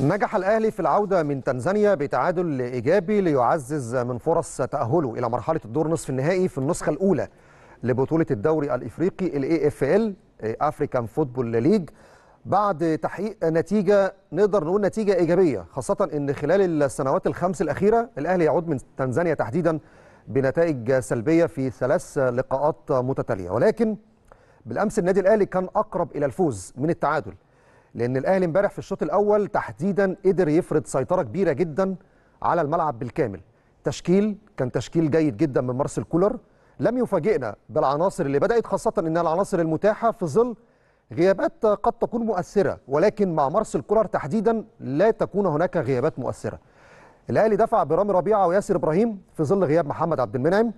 نجح الأهلي في العودة من تنزانيا بتعادل إيجابي ليعزز من فرص تأهله إلى مرحلة الدور نصف النهائي في النسخة الأولى لبطولة الدوري الإفريقي الاي اف ال أفريكان فوتبول ليج بعد تحقيق نتيجة نقدر نقول نتيجة إيجابية خاصة أن خلال السنوات الخمس الأخيرة الأهلي يعود من تنزانيا تحديدا بنتائج سلبية في ثلاث لقاءات متتالية ولكن بالأمس النادي الأهلي كان أقرب إلى الفوز من التعادل لان الاهلي امبارح في الشوط الاول تحديدا قدر يفرض سيطره كبيره جدا على الملعب بالكامل تشكيل كان تشكيل جيد جدا من مارسيل كولر لم يفاجئنا بالعناصر اللي بدات خاصه ان العناصر المتاحه في ظل غيابات قد تكون مؤثره ولكن مع مارسيل كولر تحديدا لا تكون هناك غيابات مؤثره الاهلي دفع برامي ربيعه وياسر ابراهيم في ظل غياب محمد عبد المنعم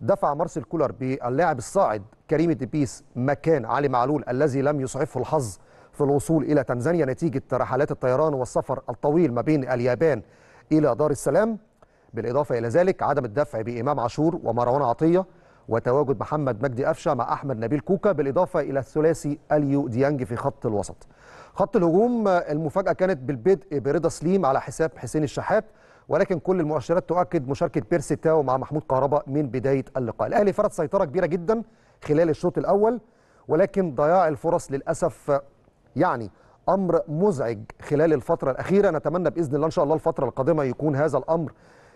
دفع مارسيل كولر باللاعب الصاعد كريم الدبيس مكان علي معلول الذي لم يسعفه الحظ في الوصول إلى تنزانيا نتيجة رحلات الطيران والسفر الطويل ما بين اليابان إلى دار السلام بالإضافة إلى ذلك عدم الدفع بإمام عاشور ومروان عطية وتواجد محمد مجدي قفشه مع احمد نبيل كوكا بالاضافه الى الثلاثي اليو ديانج في خط الوسط. خط الهجوم المفاجاه كانت بالبدء برضا سليم على حساب حسين الشحات ولكن كل المؤشرات تؤكد مشاركه بيرسي تاو مع محمود كهربا من بدايه اللقاء. الاهلي فرض سيطره كبيره جدا خلال الشوط الاول ولكن ضياع الفرص للاسف يعني امر مزعج خلال الفتره الاخيره نتمنى باذن الله ان شاء الله الفتره القادمه يكون هذا الامر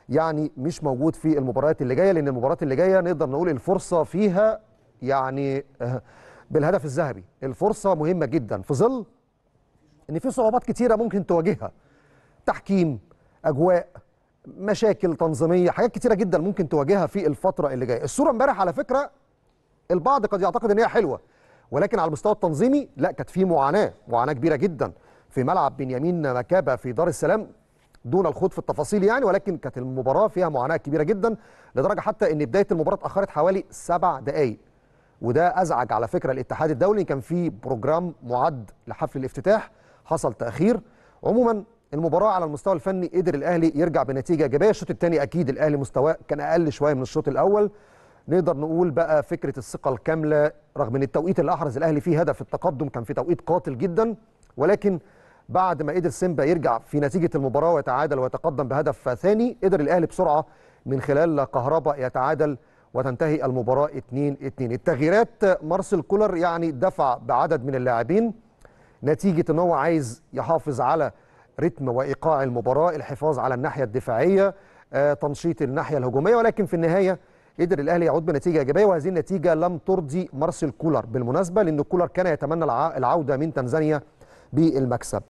يعني مش موجود في المباريات اللي جايه لان المباريات اللي جايه نقدر نقول الفرصه فيها يعني آه، بالهدف الذهبي الفرصه مهمه جدا في ظل ان في صعوبات كتيره ممكن تواجهها تحكيم اجواء مشاكل تنظيميه حاجات كتيره جدا ممكن تواجهها في الفتره اللي جايه الصوره امبارح على فكره البعض قد يعتقد ان هي حلوه ولكن على المستوى التنظيمي لا كانت في معاناه معاناه كبيره جدا في ملعب بنيامين مكابه في دار السلام دون الخوض في التفاصيل يعني ولكن كانت المباراه فيها معاناه كبيره جدا لدرجه حتى ان بدايه المباراه اتاخرت حوالي سبع دقائق وده ازعج على فكره الاتحاد الدولي كان في بروجرام معد لحفل الافتتاح حصل تاخير عموما المباراه على المستوى الفني قدر الاهلي يرجع بنتيجه ايجابيه الشوط الثاني اكيد الاهلي مستواه كان اقل شويه من الشوط الاول نقدر نقول بقى فكره الثقه الكامله رغم ان التوقيت اللي احرز الاهلي فيه هدف التقدم كان في توقيت قاتل جدا ولكن بعد ما قدر سيمبا يرجع في نتيجه المباراه ويتعادل ويتقدم بهدف ثاني قدر الاهلي بسرعه من خلال كهرباء يتعادل وتنتهي المباراه 2-2 التغييرات مارسيل كولر يعني دفع بعدد من اللاعبين نتيجه ان هو عايز يحافظ على رتم وايقاع المباراه الحفاظ على الناحيه الدفاعيه آه، تنشيط الناحيه الهجوميه ولكن في النهايه قدر الاهلي يعود بنتيجه ايجابيه وهذه النتيجه لم ترضي مارسيل كولر بالمناسبه لان كولر كان يتمنى العوده من تنزانيا بالمكسب